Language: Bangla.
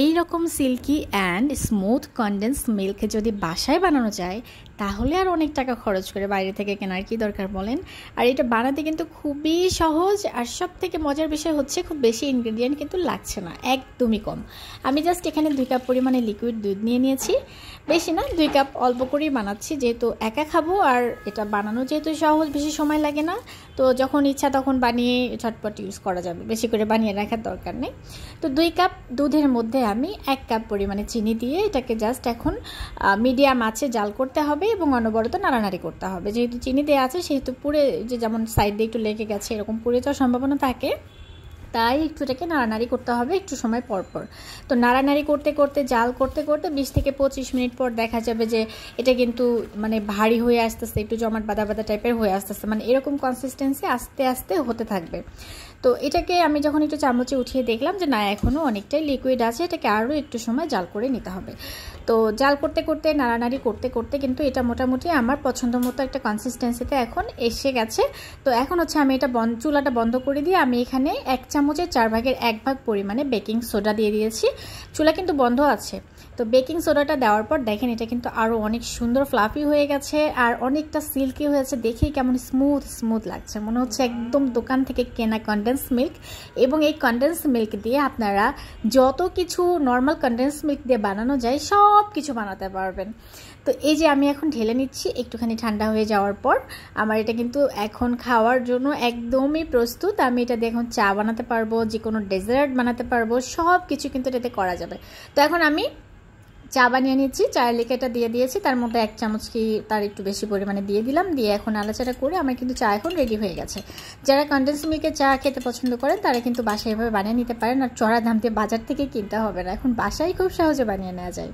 এই রকম silky and smooth condensed milk যদি বাসায় বানানো যায় তাহলে আর অনেক টাকা খরচ করে বাইরে থেকে কেনার কি দরকার বলেন আর এটা বানাতে কিন্তু খুবই সহজ আর সব থেকে মজার বিষয় হচ্ছে খুব বেশি ইনগ্রেডিয়েন্ট কিন্তু লাগছে না একদমই কম আমি জাস্ট এখানে দুই কাপ পরিমাণে লিকুইড দুধ নিয়ে নিয়েছি বেশি না দুই কাপ অল্প করেই বানাচ্ছি যেহেতু একা খাবো আর এটা বানানো যেহেতু সহজ বেশি সময় লাগে না তো যখন ইচ্ছা তখন বানিয়ে ঝটপট ইউজ করা যাবে বেশি করে বানিয়ে রাখার দরকার নেই তো দুই কাপ দুধের মধ্যে মধ্যে আমি এক কাপ পরিমাণে চিনি দিয়ে এটাকে জাস্ট এখন মিডিয়াম আছে জাল করতে হবে এবং অনবরত নাড়ানাড়ি করতে হবে যেহেতু চিনি দেওয়া আছে সেহেতু পুড়ে যে যেমন সাইড দিয়ে একটু লেগে গেছে এরকম পুড়ে যাওয়ার সম্ভাবনা থাকে তাই একটু এটাকে নাড়ানাড়ি করতে হবে একটু সময় পরপর তো নাড়ানাড়ি করতে করতে জাল করতে করতে বিশ থেকে পঁচিশ মিনিট পর দেখা যাবে যে এটা কিন্তু মানে ভারী হয়ে আসতেছে একটু জমাট বাদা বাদা টাইপের হয়ে আসতেছে মানে এরকম কনসিস্টেন্সি আস্তে আস্তে হতে থাকবে তো এটাকে আমি যখন একটু চামচে উঠিয়ে দেখলাম যে না এখনও অনেকটাই লিকুইড আছে এটাকে আরও একটু সময় জাল করে নিতে হবে তো জাল করতে করতে নাড়ানাড়ি করতে করতে কিন্তু এটা মোটামুটি আমার পছন্দ মতো একটা কনসিস্টেন্সিতে এখন এসে গেছে তো এখন হচ্ছে আমি এটা বন চুলাটা বন্ধ করে দিয়ে আমি এখানে এক চামচের চার ভাগের এক ভাগ পরিমাণে বেকিং সোডা দিয়ে দিয়েছি চুলা কিন্তু বন্ধ আছে তো বেকিং সোডাটা দেওয়ার পর দেখেন এটা কিন্তু আরও অনেক সুন্দর ফ্লাফি হয়ে গেছে আর অনেকটা সিল্কি হয়েছে দেখেই কেমন স্মুথ স্মুথ লাগছে মনে হচ্ছে একদম দোকান থেকে কেনা কন্ডেন্স মিল্ক এবং এই কন্ডেন্স মিল্ক দিয়ে আপনারা যত কিছু নর্মাল কন্ডেন্স মিল্ক দিয়ে বানানো যায় সব কিছু বানাতে পারবেন তো এই যে আমি এখন ঢেলে নিচ্ছি একটুখানি ঠান্ডা হয়ে যাওয়ার পর আমার এটা কিন্তু এখন খাওয়ার জন্য একদমই প্রস্তুত আমি এটা দিয়ে এখন চা বানাতে পারবো যে কোনো ডেজার্ট বানাতে পারবো সব কিছু কিন্তু এটাতে করা যাবে তো এখন আমি চা বানিয়ে নিচ্ছি চায়ের লেখাটা দিয়ে দিয়েছি তার মধ্যে এক চামচ কি তার একটু বেশি পরিমাণে দিয়ে দিলাম দিয়ে এখন আলাচাটা করে আমার কিন্তু চা এখন রেডি হয়ে গেছে যারা কন্ডেন্স মিল্কের চা খেতে পছন্দ করেন তারা কিন্তু বাসায় এভাবে বানিয়ে নিতে পারেন আর চড়া দাম দিয়ে বাজার থেকে কিনতে হবে না এখন বাসায় খুব সহজে বানিয়ে নেওয়া যায়